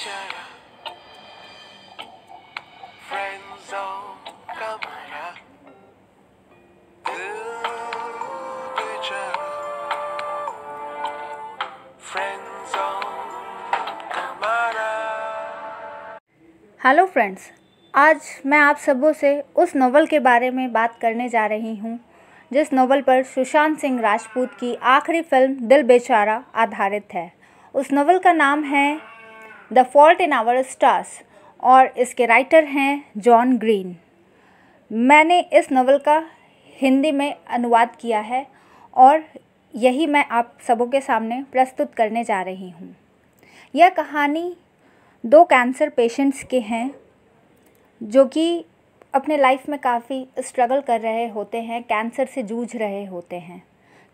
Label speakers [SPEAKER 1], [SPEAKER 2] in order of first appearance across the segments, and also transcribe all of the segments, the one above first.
[SPEAKER 1] का मारा दिल बेचारा का मारा हेलो फ्रेंड्स आज मैं आप सबों से उस नोवेल के बारे में बात करने जा रही हूँ जिस नोवेल पर सुशांत सिंह राजपूत की आखिरी फिल्म दिल बेचारा आधारित है उस नोवेल का नाम है the fault in our stars और इसके राइटर हैं जॉन ग्रीन मैंने इस नावल का हिंदी में अनुवाद किया है और यही मैं आप सबों के सामने प्रस्तुत करने जा रही हूँ यह कहानी दो कैंसर पेशेंट्स के हैं जो कि अपने लाइफ में काफ़ी स्ट्रगल कर रहे होते हैं कैंसर से जूझ रहे होते हैं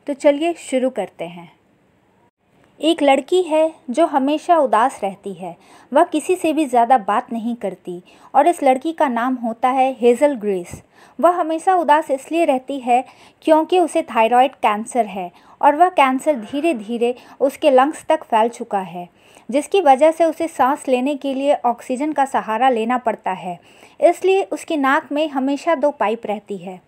[SPEAKER 1] तो चलिए शुरू करते हैं एक लड़की है जो हमेशा उदास रहती है वह किसी से भी ज़्यादा बात नहीं करती और इस लड़की का नाम होता है हेज़ल ग्रेस वह हमेशा उदास इसलिए रहती है क्योंकि उसे थायराइड कैंसर है और वह कैंसर धीरे धीरे उसके लंग्स तक फैल चुका है जिसकी वजह से उसे सांस लेने के लिए ऑक्सीजन का सहारा लेना पड़ता है इसलिए उसकी नाक में हमेशा दो पाइप रहती है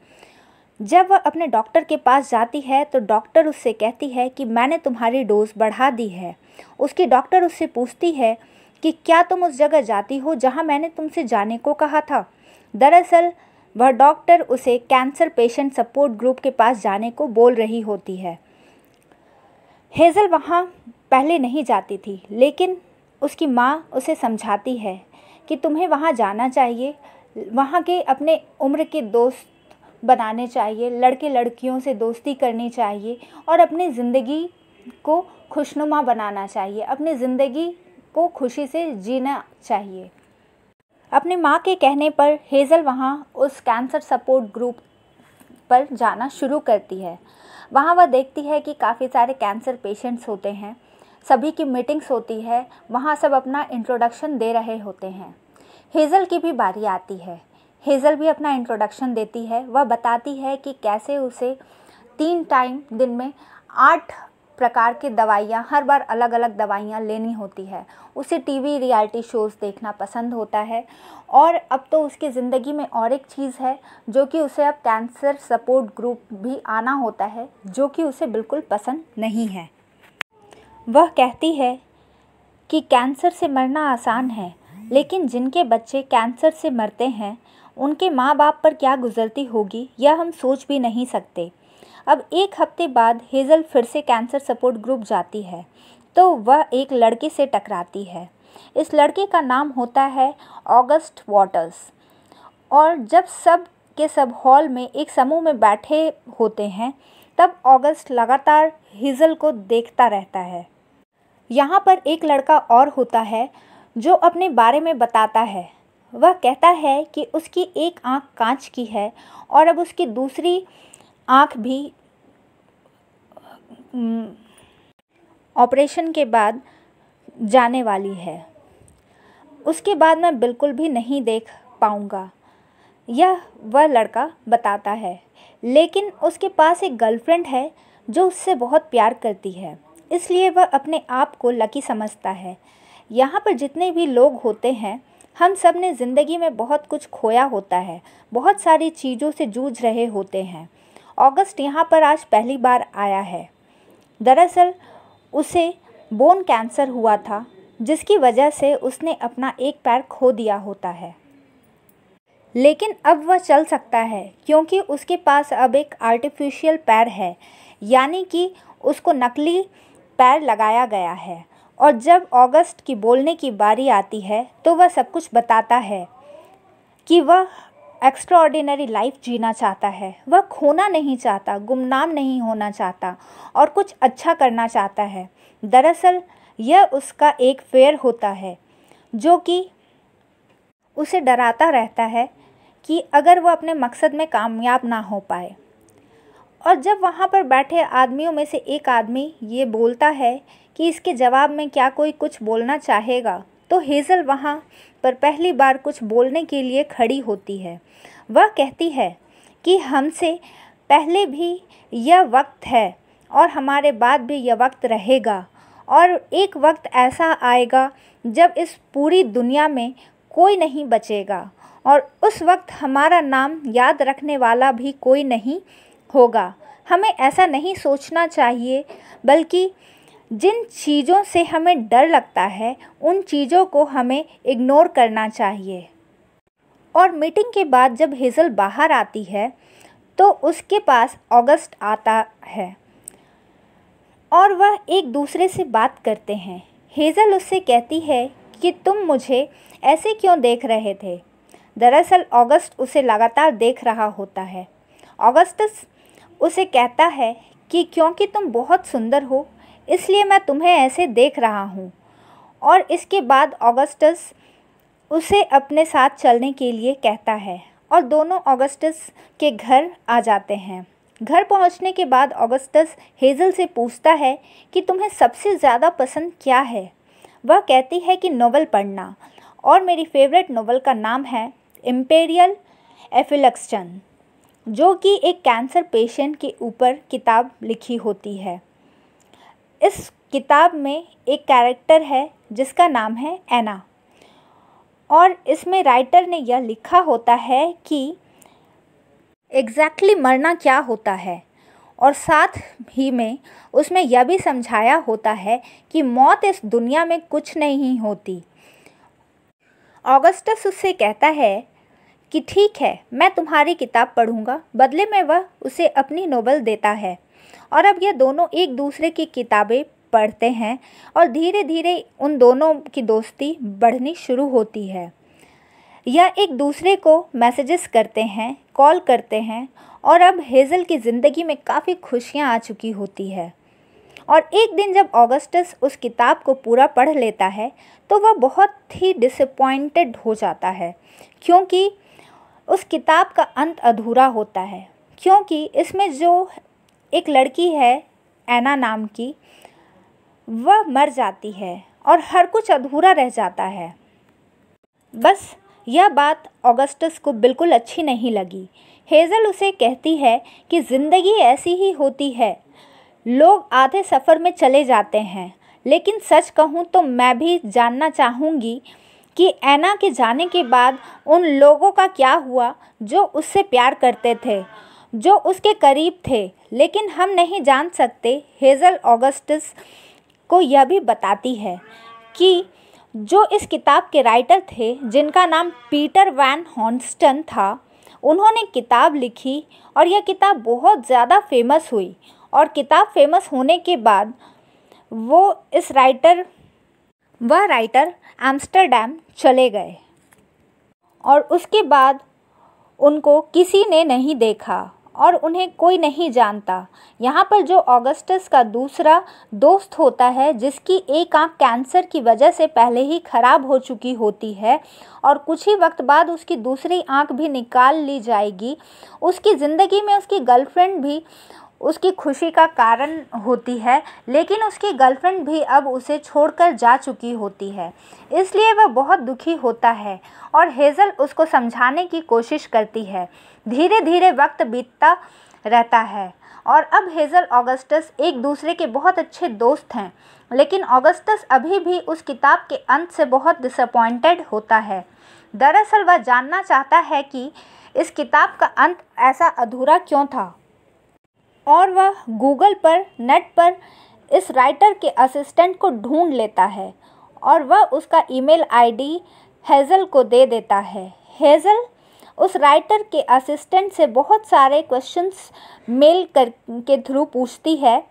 [SPEAKER 1] जब वह अपने डॉक्टर के पास जाती है तो डॉक्टर उससे कहती है कि मैंने तुम्हारी डोज बढ़ा दी है उसकी डॉक्टर उससे पूछती है कि क्या तुम उस जगह जाती हो जहाँ मैंने तुमसे जाने को कहा था दरअसल वह डॉक्टर उसे कैंसर पेशेंट सपोर्ट ग्रुप के पास जाने को बोल रही होती है हेज़ल वहाँ पहले नहीं जाती थी लेकिन उसकी माँ उसे समझाती है कि तुम्हें वहाँ जाना चाहिए वहाँ के अपने उम्र के दोस्त बनाने चाहिए लड़के लड़कियों से दोस्ती करनी चाहिए और अपनी ज़िंदगी को खुशनुमा बनाना चाहिए अपनी ज़िंदगी को खुशी से जीना चाहिए अपनी माँ के कहने पर हेज़ल वहाँ उस कैंसर सपोर्ट ग्रुप पर जाना शुरू करती है वहाँ वह देखती है कि काफ़ी सारे कैंसर पेशेंट्स होते हैं सभी की मीटिंग्स होती है वहाँ सब अपना इंट्रोडक्शन दे रहे होते हैं हेज़ल की भी बारी आती है हेज़ल भी अपना इंट्रोडक्शन देती है वह बताती है कि कैसे उसे तीन टाइम दिन में आठ प्रकार की दवाइयाँ हर बार अलग अलग दवाइयाँ लेनी होती है उसे टीवी रियलिटी शोज़ देखना पसंद होता है और अब तो उसकी ज़िंदगी में और एक चीज़ है जो कि उसे अब कैंसर सपोर्ट ग्रुप भी आना होता है जो कि उसे बिल्कुल पसंद नहीं है वह कहती है कि कैंसर से मरना आसान है लेकिन जिनके बच्चे कैंसर से मरते हैं उनके माँ बाप पर क्या गुजरती होगी यह हम सोच भी नहीं सकते अब एक हफ्ते बाद हेज़ल फिर से कैंसर सपोर्ट ग्रुप जाती है तो वह एक लड़के से टकराती है इस लड़के का नाम होता है ऑगस्ट वाटर्स और जब सब के सब हॉल में एक समूह में बैठे होते हैं तब ऑगस्ट लगातार हिजल को देखता रहता है यहाँ पर एक लड़का और होता है जो अपने बारे में बताता है वह कहता है कि उसकी एक आंख कांच की है और अब उसकी दूसरी आंख भी ऑपरेशन के बाद जाने वाली है उसके बाद मैं बिल्कुल भी नहीं देख पाऊँगा यह वह लड़का बताता है लेकिन उसके पास एक गर्लफ्रेंड है जो उससे बहुत प्यार करती है इसलिए वह अपने आप को लकी समझता है यहाँ पर जितने भी लोग होते हैं हम सब ने ज़िंदगी में बहुत कुछ खोया होता है बहुत सारी चीज़ों से जूझ रहे होते हैं ऑगस्ट यहाँ पर आज पहली बार आया है दरअसल उसे बोन कैंसर हुआ था जिसकी वजह से उसने अपना एक पैर खो दिया होता है लेकिन अब वह चल सकता है क्योंकि उसके पास अब एक आर्टिफिशियल पैर है यानी कि उसको नकली पैर लगाया गया है और जब ऑगस्ट की बोलने की बारी आती है तो वह सब कुछ बताता है कि वह एक्स्ट्रा लाइफ जीना चाहता है वह खोना नहीं चाहता गुमनाम नहीं होना चाहता और कुछ अच्छा करना चाहता है दरअसल यह उसका एक फेयर होता है जो कि उसे डराता रहता है कि अगर वह अपने मकसद में कामयाब ना हो पाए और जब वहाँ पर बैठे आदमियों में से एक आदमी ये बोलता है कि इसके जवाब में क्या कोई कुछ बोलना चाहेगा तो हेज़ल वहाँ पर पहली बार कुछ बोलने के लिए खड़ी होती है वह कहती है कि हमसे पहले भी यह वक्त है और हमारे बाद भी यह वक्त रहेगा और एक वक्त ऐसा आएगा जब इस पूरी दुनिया में कोई नहीं बचेगा और उस वक्त हमारा नाम याद रखने वाला भी कोई नहीं होगा हमें ऐसा नहीं सोचना चाहिए बल्कि जिन चीज़ों से हमें डर लगता है उन चीज़ों को हमें इग्नोर करना चाहिए और मीटिंग के बाद जब हेज़ल बाहर आती है तो उसके पास अगस्त आता है और वह एक दूसरे से बात करते हैं हेज़ल उससे कहती है कि तुम मुझे ऐसे क्यों देख रहे थे दरअसल अगस्त उसे लगातार देख रहा होता है अगस्त उसे कहता है कि क्योंकि तुम बहुत सुंदर हो इसलिए मैं तुम्हें ऐसे देख रहा हूँ और इसके बाद ऑगस्टस उसे अपने साथ चलने के लिए कहता है और दोनों ऑगस्टस के घर आ जाते हैं घर पहुंचने के बाद ऑगस्टस हेज़ल से पूछता है कि तुम्हें सबसे ज़्यादा पसंद क्या है वह कहती है कि नोवेल पढ़ना और मेरी फेवरेट नोवेल का नाम है इम्पेरियल एफिलक्सन जो कि एक कैंसर पेशेंट के ऊपर किताब लिखी होती है इस किताब में एक कैरेक्टर है जिसका नाम है एना और इसमें राइटर ने यह लिखा होता है कि एग्जैक्टली exactly मरना क्या होता है और साथ ही में उसमें यह भी समझाया होता है कि मौत इस दुनिया में कुछ नहीं होती ऑगस्टस उससे कहता है कि ठीक है मैं तुम्हारी किताब पढ़ूंगा बदले में वह उसे अपनी नोबल देता है और अब ये दोनों एक दूसरे की किताबें पढ़ते हैं और धीरे धीरे उन दोनों की दोस्ती बढ़नी शुरू होती है यह एक दूसरे को मैसेजेस करते हैं कॉल करते हैं और अब हेज़ल की ज़िंदगी में काफ़ी खुशियाँ आ चुकी होती है और एक दिन जब ऑगस्टस उस किताब को पूरा पढ़ लेता है तो वह बहुत ही डिसपॉइंटेड हो जाता है क्योंकि उस किताब का अंत अधूरा होता है क्योंकि इसमें जो एक लड़की है ऐना नाम की वह मर जाती है और हर कुछ अधूरा रह जाता है बस यह बात ऑगस्टस को बिल्कुल अच्छी नहीं लगी हेज़ल उसे कहती है कि ज़िंदगी ऐसी ही होती है लोग आधे सफ़र में चले जाते हैं लेकिन सच कहूँ तो मैं भी जानना चाहूँगी कि ऐना के जाने के बाद उन लोगों का क्या हुआ जो उससे प्यार करते थे जो उसके करीब थे लेकिन हम नहीं जान सकते हेज़ल ऑगस्टस को यह भी बताती है कि जो इस किताब के राइटर थे जिनका नाम पीटर वैन हॉन्स्टन था उन्होंने किताब लिखी और यह किताब बहुत ज़्यादा फेमस हुई और किताब फेमस होने के बाद वो इस राइटर वह राइटर एम्स्टरडैम चले गए और उसके बाद उनको किसी ने नहीं देखा और उन्हें कोई नहीं जानता यहाँ पर जो ऑगस्टस का दूसरा दोस्त होता है जिसकी एक आंख कैंसर की वजह से पहले ही ख़राब हो चुकी होती है और कुछ ही वक्त बाद उसकी दूसरी आंख भी निकाल ली जाएगी उसकी ज़िंदगी में उसकी गर्लफ्रेंड भी उसकी खुशी का कारण होती है लेकिन उसकी गर्लफ्रेंड भी अब उसे छोड़कर जा चुकी होती है इसलिए वह बहुत दुखी होता है और हेज़ल उसको समझाने की कोशिश करती है धीरे धीरे वक्त बीतता रहता है और अब हेज़ल ऑगस्टस एक दूसरे के बहुत अच्छे दोस्त हैं लेकिन ऑगस्टस अभी भी उस किताब के अंत से बहुत डिसअपॉइंटेड होता है दरअसल वह जानना चाहता है कि इस किताब का अंत ऐसा अधूरा क्यों था और वह गूगल पर नेट पर इस राइटर के असिस्टेंट को ढूंढ लेता है और वह उसका ईमेल आईडी हेज़ल को दे देता है हेज़ल उस राइटर के असिस्टेंट से बहुत सारे क्वेश्चंस मेल कर के थ्रू पूछती है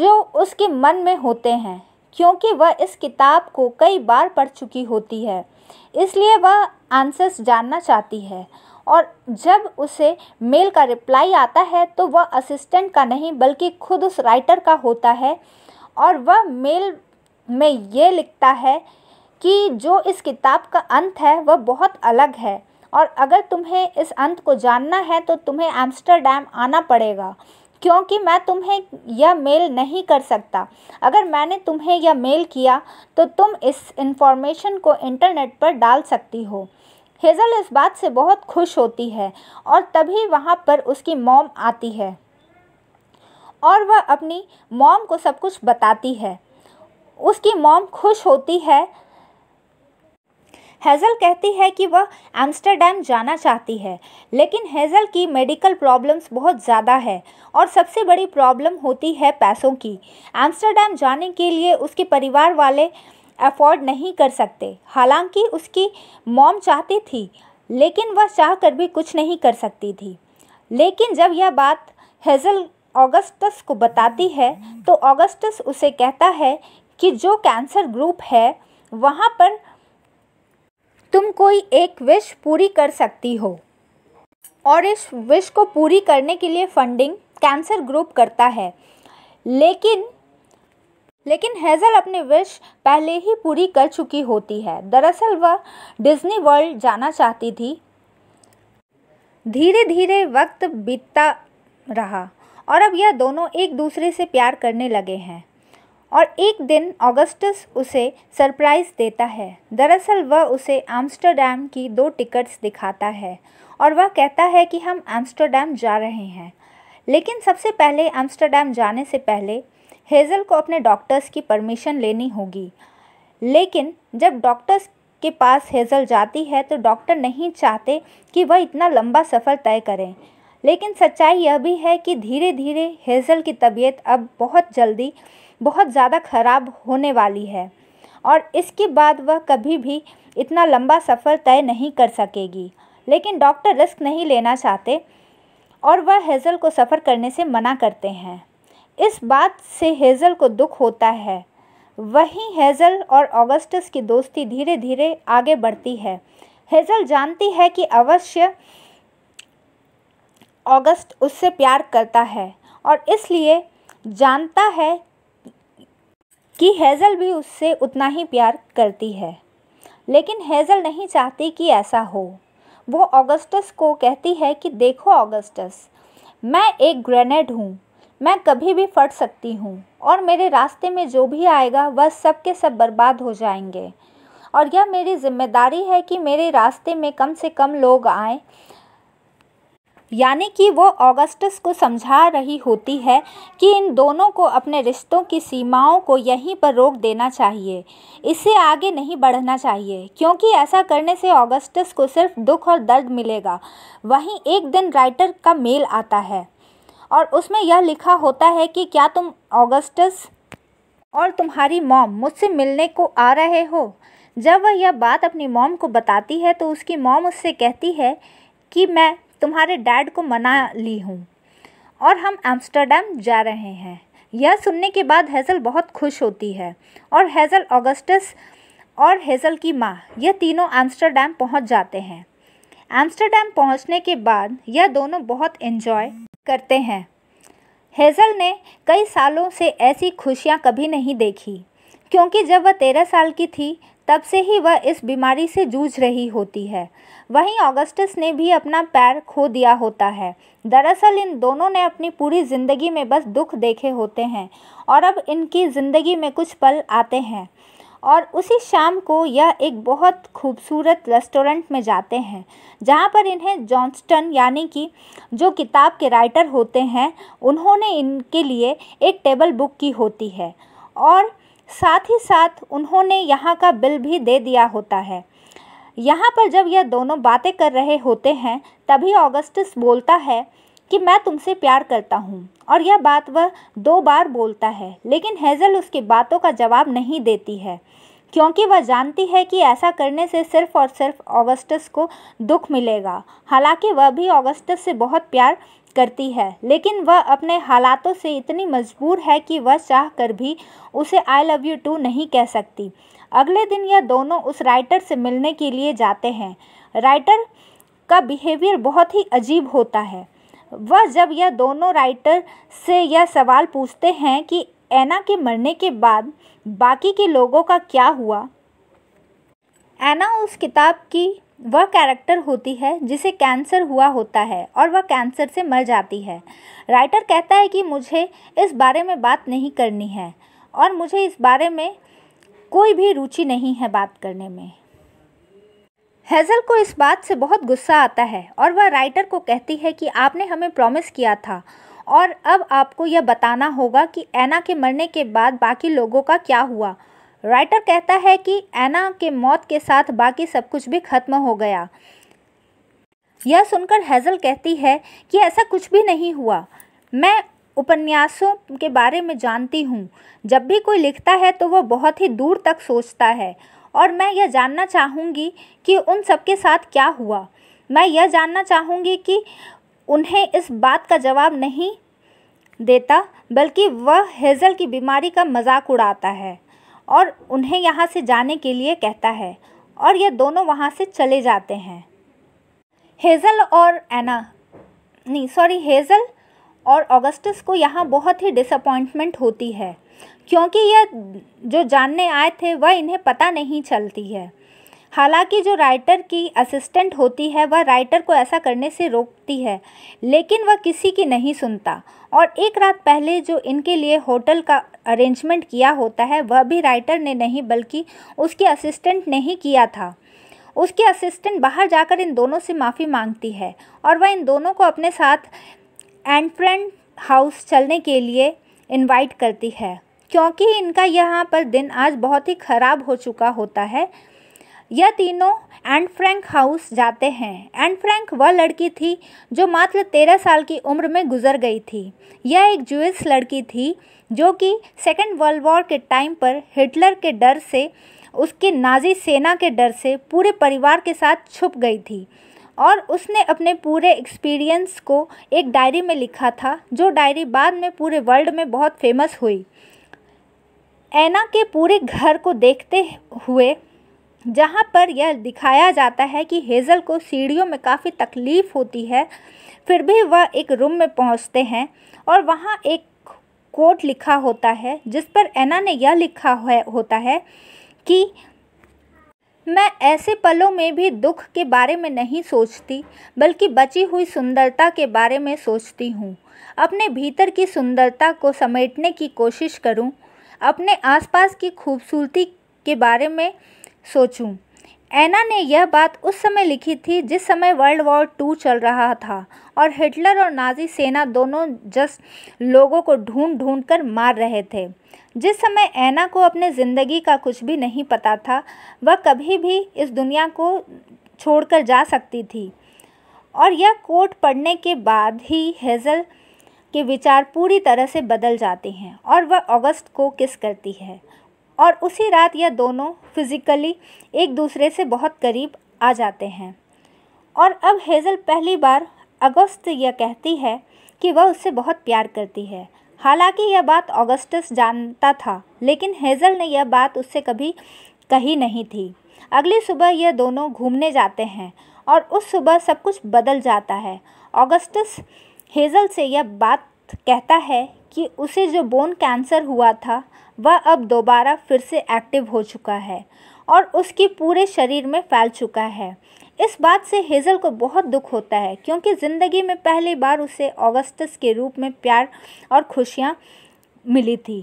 [SPEAKER 1] जो उसके मन में होते हैं क्योंकि वह इस किताब को कई बार पढ़ चुकी होती है इसलिए वह आंसर्स जानना चाहती है और जब उसे मेल का रिप्लाई आता है तो वह असिस्टेंट का नहीं बल्कि खुद उस राइटर का होता है और वह मेल में ये लिखता है कि जो इस किताब का अंत है वह बहुत अलग है और अगर तुम्हें इस अंत को जानना है तो तुम्हें एम्स्टरडैम आना पड़ेगा क्योंकि मैं तुम्हें यह मेल नहीं कर सकता अगर मैंने तुम्हें यह मेल किया तो तुम इस इंफॉर्मेशन को इंटरनेट पर डाल सकती हो हेज़ल इस बात से बहुत खुश होती है और तभी वहाँ पर उसकी मॉम आती है और वह अपनी मॉम को सब कुछ बताती है उसकी मॉम खुश होती है हेज़ल कहती है कि वह एम्स्टरडेम जाना चाहती है लेकिन हेज़ल की मेडिकल प्रॉब्लम्स बहुत ज़्यादा है और सबसे बड़ी प्रॉब्लम होती है पैसों की एम्स्टरडेम जाने के लिए उसके परिवार वाले अफोर्ड नहीं कर सकते हालांकि उसकी मॉम चाहती थी लेकिन वह चाह कर भी कुछ नहीं कर सकती थी लेकिन जब यह बात हेजल ऑगस्टस को बताती है तो ऑगस्टस उसे कहता है कि जो कैंसर ग्रुप है वहाँ पर तुम कोई एक विश पूरी कर सकती हो और इस विश को पूरी करने के लिए फंडिंग कैंसर ग्रुप करता है लेकिन लेकिन हेज़ल अपनी विश पहले ही पूरी कर चुकी होती है दरअसल वह डिज्नी वर्ल्ड जाना चाहती थी धीरे धीरे वक्त बीतता रहा और अब यह दोनों एक दूसरे से प्यार करने लगे हैं और एक दिन ऑगस्टस उसे सरप्राइज़ देता है दरअसल वह उसे एम्स्टरडैम की दो टिकट्स दिखाता है और वह कहता है कि हम एम्स्टरडैम जा रहे हैं लेकिन सबसे पहले एम्स्टरडैम जाने से पहले हेज़ल को अपने डॉक्टर्स की परमिशन लेनी होगी लेकिन जब डॉक्टर्स के पास हेज़ल जाती है तो डॉक्टर नहीं चाहते कि वह इतना लंबा सफ़र तय करें लेकिन सच्चाई यह भी है कि धीरे धीरे हेज़ल की तबीयत अब बहुत जल्दी बहुत ज़्यादा ख़राब होने वाली है और इसके बाद वह कभी भी इतना लंबा सफ़र तय नहीं कर सकेगी लेकिन डॉक्टर रिस्क नहीं लेना चाहते और वह हेज़ल को सफ़र करने से मना करते हैं इस बात से हेज़ल को दुख होता है वहीं हेज़ल और ऑगस्टस की दोस्ती धीरे धीरे आगे बढ़ती है हेज़ल जानती है कि अवश्य ऑगस्ट उससे प्यार करता है और इसलिए जानता है कि हेज़ल भी उससे उतना ही प्यार करती है लेकिन हेज़ल नहीं चाहती कि ऐसा हो वो ऑगस्टस को कहती है कि देखो ऑगस्टस मैं एक ग्रेनेड हूँ मैं कभी भी फट सकती हूँ और मेरे रास्ते में जो भी आएगा वह सब के सब बर्बाद हो जाएंगे और यह मेरी जिम्मेदारी है कि मेरे रास्ते में कम से कम लोग आए यानी कि वो ऑगस्टस को समझा रही होती है कि इन दोनों को अपने रिश्तों की सीमाओं को यहीं पर रोक देना चाहिए इससे आगे नहीं बढ़ना चाहिए क्योंकि ऐसा करने से ऑगस्टस को सिर्फ दुख और दर्द मिलेगा वहीं एक दिन राइटर का मेल आता है और उसमें यह लिखा होता है कि क्या तुम ऑगस्टस और तुम्हारी मॉम मुझसे मिलने को आ रहे हो जब वह यह बात अपनी मॉम को बताती है तो उसकी मॉम उससे कहती है कि मैं तुम्हारे डैड को मना ली हूँ और हम एम्स्टरडम जा रहे हैं यह सुनने के बाद हेज़ल बहुत खुश होती है और हेज़ल ऑगस्टस और हेज़ल की माँ यह तीनों एम्स्टरडम पहुँच जाते हैं एम्स्टर्डम पहुँचने के बाद यह दोनों बहुत इन्जॉय करते हैं हेज़ल ने कई सालों से ऐसी खुशियाँ कभी नहीं देखी क्योंकि जब वह तेरह साल की थी तब से ही वह इस बीमारी से जूझ रही होती है वहीं ऑगस्टस ने भी अपना पैर खो दिया होता है दरअसल इन दोनों ने अपनी पूरी ज़िंदगी में बस दुख देखे होते हैं और अब इनकी ज़िंदगी में कुछ पल आते हैं और उसी शाम को यह एक बहुत खूबसूरत रेस्टोरेंट में जाते हैं जहाँ पर इन्हें जॉन्स्टन यानी कि जो किताब के राइटर होते हैं उन्होंने इनके लिए एक टेबल बुक की होती है और साथ ही साथ उन्होंने यहाँ का बिल भी दे दिया होता है यहाँ पर जब यह दोनों बातें कर रहे होते हैं तभी ऑगस्टस बोलता है कि मैं तुमसे प्यार करता हूँ और यह बात वह दो बार बोलता है लेकिन हेज़ल उसकी बातों का जवाब नहीं देती है क्योंकि वह जानती है कि ऐसा करने से सिर्फ और सिर्फ ऑगस्टस को दुख मिलेगा हालांकि वह भी ऑगस्टस से बहुत प्यार करती है लेकिन वह अपने हालातों से इतनी मजबूर है कि वह चाह कर भी उसे आई लव यू टू नहीं कह सकती अगले दिन यह दोनों उस राइटर से मिलने के लिए जाते हैं राइटर का बिहेवियर बहुत ही अजीब होता है वह जब यह दोनों राइटर से यह सवाल पूछते हैं कि ऐना के मरने के बाद बाकी के लोगों का क्या हुआ ऐना उस किताब की वह कैरेक्टर होती है जिसे कैंसर हुआ होता है और वह कैंसर से मर जाती है राइटर कहता है कि मुझे इस बारे में बात नहीं करनी है और मुझे इस बारे में कोई भी रुचि नहीं है बात करने में हैज़ल को इस बात से बहुत गुस्सा आता है और वह राइटर को कहती है कि आपने हमें प्रॉमिस किया था और अब आपको यह बताना होगा कि ऐना के मरने के बाद बाकी लोगों का क्या हुआ राइटर कहता है कि ऐना के मौत के साथ बाकी सब कुछ भी खत्म हो गया यह सुनकर हैज़ल कहती है कि ऐसा कुछ भी नहीं हुआ मैं उपन्यासों के बारे में जानती हूँ जब भी कोई लिखता है तो वह बहुत ही दूर तक सोचता है और मैं यह जानना चाहूँगी कि उन सबके साथ क्या हुआ मैं यह जानना चाहूँगी कि उन्हें इस बात का जवाब नहीं देता बल्कि वह हेज़ल की बीमारी का मजाक उड़ाता है और उन्हें यहाँ से जाने के लिए कहता है और यह दोनों वहाँ से चले जाते हैं हेज़ल और एना नहीं सॉरी हेज़ल और ऑगस्टस को यहाँ बहुत ही डिसअपॉइंटमेंट होती है क्योंकि यह जो जानने आए थे वह इन्हें पता नहीं चलती है हालांकि जो राइटर की असिस्टेंट होती है वह राइटर को ऐसा करने से रोकती है लेकिन वह किसी की नहीं सुनता और एक रात पहले जो इनके लिए होटल का अरेंजमेंट किया होता है वह भी राइटर ने नहीं बल्कि उसके असिस्टेंट ने ही किया था उसके असिस्टेंट बाहर जाकर इन दोनों से माफ़ी मांगती है और वह इन दोनों को अपने साथ एंड फ्रेंड हाउस चलने के लिए इनवाइट करती है क्योंकि इनका यहाँ पर दिन आज बहुत ही ख़राब हो चुका होता है यह तीनों एंड फ्रैंक हाउस जाते हैं एंड फ्रैंक वह लड़की थी जो मात्र तेरह साल की उम्र में गुजर गई थी यह एक जूस लड़की थी जो कि सेकेंड वर्ल्ड वॉर के टाइम पर हिटलर के डर से उसके नाजी सेना के डर से पूरे परिवार के साथ छुप गई थी और उसने अपने पूरे एक्सपीरियंस को एक डायरी में लिखा था जो डायरी बाद में पूरे वर्ल्ड में बहुत फेमस हुई ऐना के पूरे घर को देखते हुए जहाँ पर यह दिखाया जाता है कि हेज़ल को सीढ़ियों में काफ़ी तकलीफ़ होती है फिर भी वह एक रूम में पहुँचते हैं और वहाँ एक कोट लिखा होता है जिस पर ऐना ने यह लिखा है होता है कि मैं ऐसे पलों में भी दुख के बारे में नहीं सोचती बल्कि बची हुई सुंदरता के बारे में सोचती हूँ अपने भीतर की सुंदरता को समेटने की कोशिश करूँ अपने आसपास की खूबसूरती के बारे में सोचूं ऐना ने यह बात उस समय लिखी थी जिस समय वर्ल्ड वॉर टू चल रहा था और हिटलर और नाजी सेना दोनों जस लोगों को ढूंढ ढूंढ कर मार रहे थे जिस समय ऐना को अपने ज़िंदगी का कुछ भी नहीं पता था वह कभी भी इस दुनिया को छोड़कर जा सकती थी और यह कोट पढ़ने के बाद ही हेज़ल के विचार पूरी तरह से बदल जाते हैं और वह अगस्त को किस करती है और उसी रात यह दोनों फिज़िकली एक दूसरे से बहुत करीब आ जाते हैं और अब हेज़ल पहली बार अगस्त यह कहती है कि वह उससे बहुत प्यार करती है हालांकि यह बात ऑगस्टस जानता था लेकिन हेज़ल ने यह बात उससे कभी कही नहीं थी अगली सुबह यह दोनों घूमने जाते हैं और उस सुबह सब कुछ बदल जाता है ऑगस्टस हेज़ल से यह बात कहता है कि उसे जो बोन कैंसर हुआ था वह अब दोबारा फिर से एक्टिव हो चुका है और उसके पूरे शरीर में फैल चुका है इस बात से हेज़ल को बहुत दुख होता है क्योंकि ज़िंदगी में पहली बार उसे ऑगस्टस के रूप में प्यार और खुशियाँ मिली थी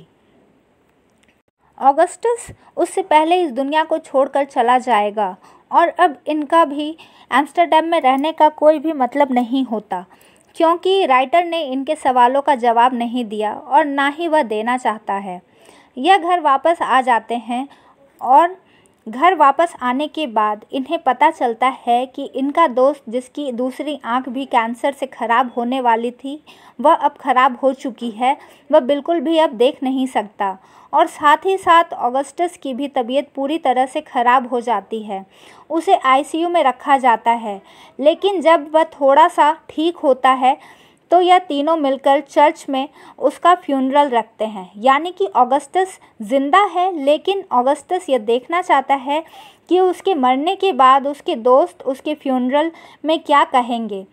[SPEAKER 1] ऑगस्टस उससे पहले इस दुनिया को छोड़कर चला जाएगा और अब इनका भी एम्स्टरडेम में रहने का कोई भी मतलब नहीं होता क्योंकि राइटर ने इनके सवालों का जवाब नहीं दिया और ना ही वह देना चाहता है यह घर वापस आ जाते हैं और घर वापस आने के बाद इन्हें पता चलता है कि इनका दोस्त जिसकी दूसरी आंख भी कैंसर से ख़राब होने वाली थी वह अब ख़राब हो चुकी है वह बिल्कुल भी अब देख नहीं सकता और साथ ही साथ ऑगस्टस की भी तबीयत पूरी तरह से ख़राब हो जाती है उसे आईसीयू में रखा जाता है लेकिन जब वह थोड़ा सा ठीक होता है तो यह तीनों मिलकर चर्च में उसका फ्यूनरल रखते हैं यानी कि ऑगस्टस जिंदा है लेकिन ऑगस्टस यह देखना चाहता है कि उसके मरने के बाद उसके दोस्त उसके फ्यूनरल में क्या कहेंगे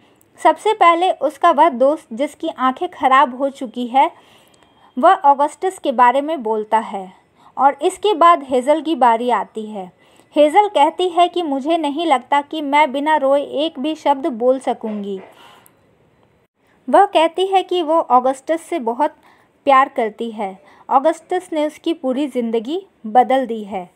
[SPEAKER 1] सबसे पहले उसका वह दोस्त जिसकी आंखें खराब हो चुकी है वह ऑगस्टस के बारे में बोलता है और इसके बाद हेज़ल की बारी आती है हेज़ल कहती है कि मुझे नहीं लगता कि मैं बिना रोए एक भी शब्द बोल सकूंगी वह कहती है कि वो ऑगस्टस से बहुत प्यार करती है ऑगस्टस ने उसकी पूरी ज़िंदगी बदल दी है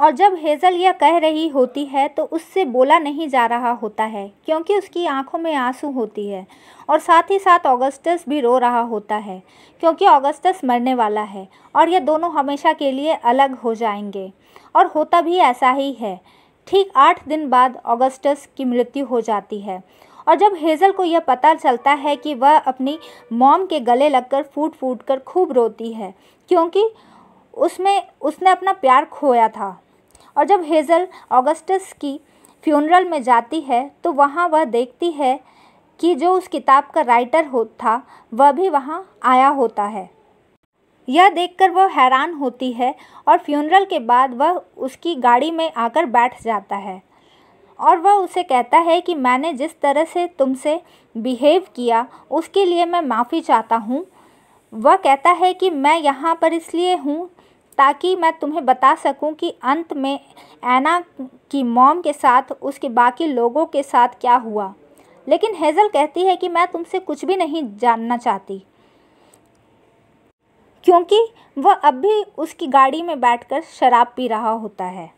[SPEAKER 1] और जब हेज़ल यह कह रही होती है तो उससे बोला नहीं जा रहा होता है क्योंकि उसकी आंखों में आंसू होती है और साथ ही साथ ऑगस्टस भी रो रहा होता है क्योंकि ऑगस्टस मरने वाला है और यह दोनों हमेशा के लिए अलग हो जाएंगे और होता भी ऐसा ही है ठीक आठ दिन बाद ऑगस्टस की मृत्यु हो जाती है और जब हेज़ल को यह पता चलता है कि वह अपनी मॉम के गले लगकर फूट फूट कर खूब रोती है क्योंकि उसमें उसने अपना प्यार खोया था और जब हेज़ल ऑगस्टस की फ्यूनरल में जाती है तो वहाँ वह देखती है कि जो उस किताब का राइटर हो था वह भी वहाँ आया होता है यह देखकर वह हैरान होती है और फ्यूनरल के बाद वह उसकी गाड़ी में आकर बैठ जाता है और वह उसे कहता है कि मैंने जिस तरह से तुमसे बिहेव किया उसके लिए मैं माफ़ी चाहता हूँ वह कहता है कि मैं यहाँ पर इसलिए हूँ ताकि मैं तुम्हें बता सकूँ कि अंत में ऐना की मॉम के साथ उसके बाकी लोगों के साथ क्या हुआ लेकिन हेज़ल कहती है कि मैं तुमसे कुछ भी नहीं जानना चाहती क्योंकि वह अब भी उसकी गाड़ी में बैठकर शराब पी रहा होता है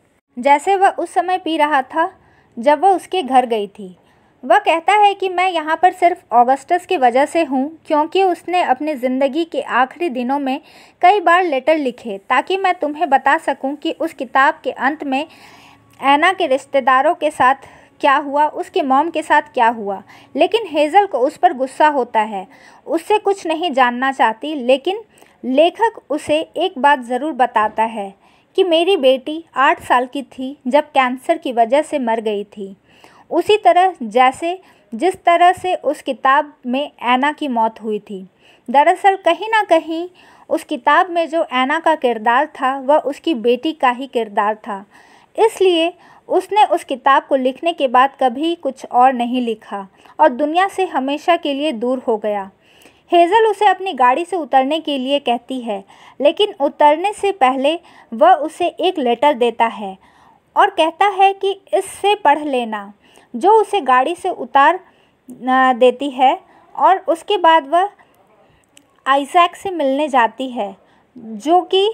[SPEAKER 1] जैसे वह उस समय पी रहा था जब वह उसके घर गई थी वह कहता है कि मैं यहाँ पर सिर्फ ऑगस्टस की वजह से हूँ क्योंकि उसने अपनी ज़िंदगी के आखिरी दिनों में कई बार लेटर लिखे ताकि मैं तुम्हें बता सकूँ कि उस किताब के अंत में ऐना के रिश्तेदारों के साथ क्या हुआ उसके मॉम के साथ क्या हुआ लेकिन हेज़ल को उस पर गुस्सा होता है उससे कुछ नहीं जानना चाहती लेकिन लेखक उसे एक बात ज़रूर बताता है कि मेरी बेटी आठ साल की थी जब कैंसर की वजह से मर गई थी उसी तरह जैसे जिस तरह से उस किताब में ऐना की मौत हुई थी दरअसल कहीं ना कहीं उस किताब में जो ऐना का किरदार था वह उसकी बेटी का ही किरदार था इसलिए उसने उस किताब को लिखने के बाद कभी कुछ और नहीं लिखा और दुनिया से हमेशा के लिए दूर हो गया हेज़ल उसे अपनी गाड़ी से उतरने के लिए कहती है लेकिन उतरने से पहले वह उसे एक लेटर देता है और कहता है कि इससे पढ़ लेना जो उसे गाड़ी से उतार देती है और उसके बाद वह आइजैक से मिलने जाती है जो कि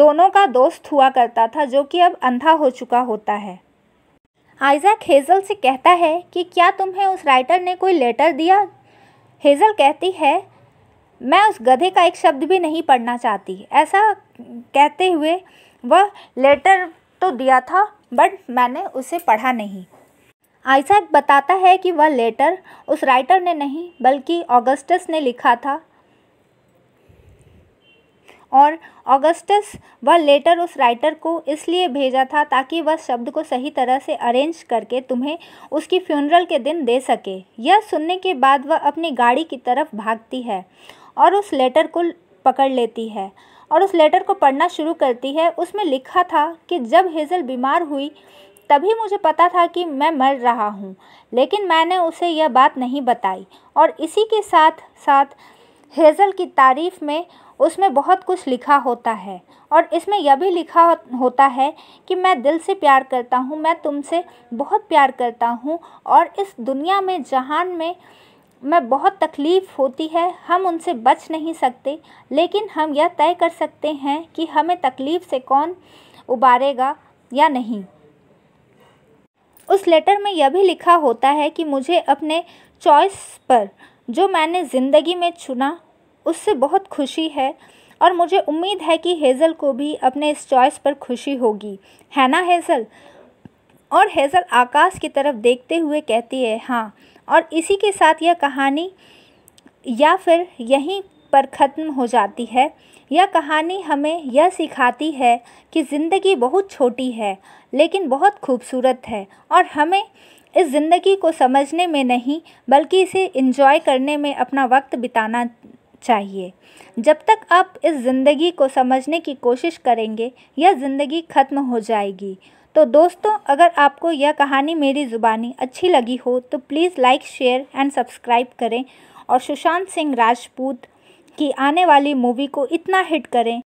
[SPEAKER 1] दोनों का दोस्त हुआ करता था जो कि अब अंधा हो चुका होता है आइजैक हेजल से कहता है कि क्या तुम्हें उस राइटर ने कोई लेटर दिया हेज़ल कहती है मैं उस गधे का एक शब्द भी नहीं पढ़ना चाहती ऐसा कहते हुए वह लेटर तो दिया था बट मैंने उसे पढ़ा नहीं आइसैक बताता है कि वह लेटर उस राइटर ने नहीं बल्कि ऑगस्टस ने लिखा था और ऑगस्टस वह लेटर उस राइटर को इसलिए भेजा था ताकि वह शब्द को सही तरह से अरेंज करके तुम्हें उसकी फ्यूनरल के दिन दे सके यह सुनने के बाद वह अपनी गाड़ी की तरफ भागती है और उस लेटर को पकड़ लेती है और उस लेटर को पढ़ना शुरू करती है उसमें लिखा था कि जब हेज़ल बीमार हुई तभी मुझे पता था कि मैं मर रहा हूँ लेकिन मैंने उसे यह बात नहीं बताई और इसी के साथ साथ हेज़ल की तारीफ़ में उसमें बहुत कुछ लिखा होता है और इसमें यह भी लिखा होता है कि मैं दिल से प्यार करता हूँ मैं तुमसे बहुत प्यार करता हूँ और इस दुनिया में जहान में मैं बहुत तकलीफ़ होती है हम उनसे बच नहीं सकते लेकिन हम यह तय कर सकते हैं कि हमें तकलीफ़ से कौन उबारेगा या नहीं उस लेटर में यह भी लिखा होता है कि मुझे अपने चॉइस पर जो मैंने ज़िंदगी में चुना उससे बहुत खुशी है और मुझे उम्मीद है कि हेज़ल को भी अपने इस चॉइस पर खुशी होगी है ना हेज़ल और हेज़ल आकाश की तरफ देखते हुए कहती है हाँ और इसी के साथ यह कहानी या फिर यहीं पर ख़त्म हो जाती है यह कहानी हमें यह सिखाती है कि ज़िंदगी बहुत छोटी है लेकिन बहुत खूबसूरत है और हमें इस ज़िंदगी को समझने में नहीं बल्कि इसे इन्जॉय करने में अपना वक्त बिताना चाहिए जब तक आप इस ज़िंदगी को समझने की कोशिश करेंगे यह ज़िंदगी ख़त्म हो जाएगी तो दोस्तों अगर आपको यह कहानी मेरी ज़ुबानी अच्छी लगी हो तो please like share and subscribe करें और सुशांत सिंह राजपूत की आने वाली मूवी को इतना हिट करें